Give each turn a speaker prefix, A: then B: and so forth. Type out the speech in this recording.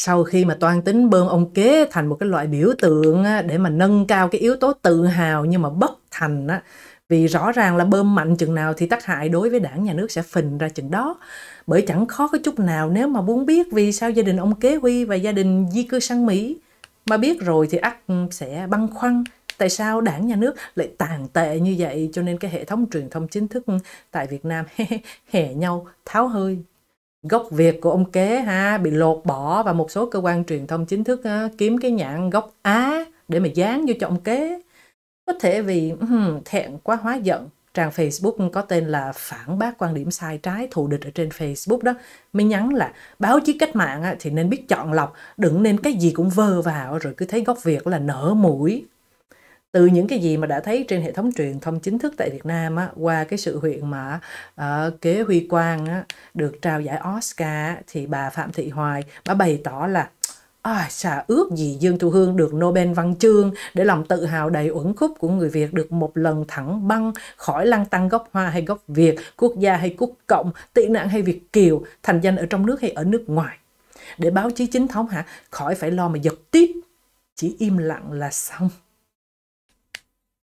A: sau khi mà toan tính bơm ông kế thành một cái loại biểu tượng để mà nâng cao cái yếu tố tự hào nhưng mà bất thành á, vì rõ ràng là bơm mạnh chừng nào thì tác hại đối với đảng nhà nước sẽ phình ra chừng đó bởi chẳng khó có chút nào nếu mà muốn biết vì sao gia đình ông kế huy và gia đình di cư sang mỹ mà biết rồi thì ắt ừ, sẽ băn khoăn tại sao đảng nhà nước lại tàn tệ như vậy cho nên cái hệ thống truyền thông chính thức ừ, tại việt nam hè nhau tháo hơi gốc Việt của ông kế ha bị lột bỏ và một số cơ quan truyền thông chính thức ha, kiếm cái nhãn gốc Á để mà dán vô cho ông kế có thể vì um, thẹn quá hóa giận trang Facebook có tên là phản bác quan điểm sai trái thù địch ở trên Facebook đó mới nhắn là báo chí cách mạng thì nên biết chọn lọc đừng nên cái gì cũng vơ vào rồi cứ thấy gốc Việt là nở mũi từ những cái gì mà đã thấy trên hệ thống truyền thông chính thức tại Việt Nam á, qua cái sự huyện mà uh, kế Huy Quang á, được trao giải Oscar thì bà Phạm Thị Hoài bà bày tỏ là À, xà ước gì Dương Thu Hương được Nobel văn chương để lòng tự hào đầy uẩn khúc của người Việt được một lần thẳng băng khỏi lăng tăng gốc Hoa hay gốc Việt, quốc gia hay quốc cộng, tị nạn hay Việt Kiều, thành danh ở trong nước hay ở nước ngoài. Để báo chí chính thống hả? Khỏi phải lo mà giật tiếp, chỉ im lặng là xong.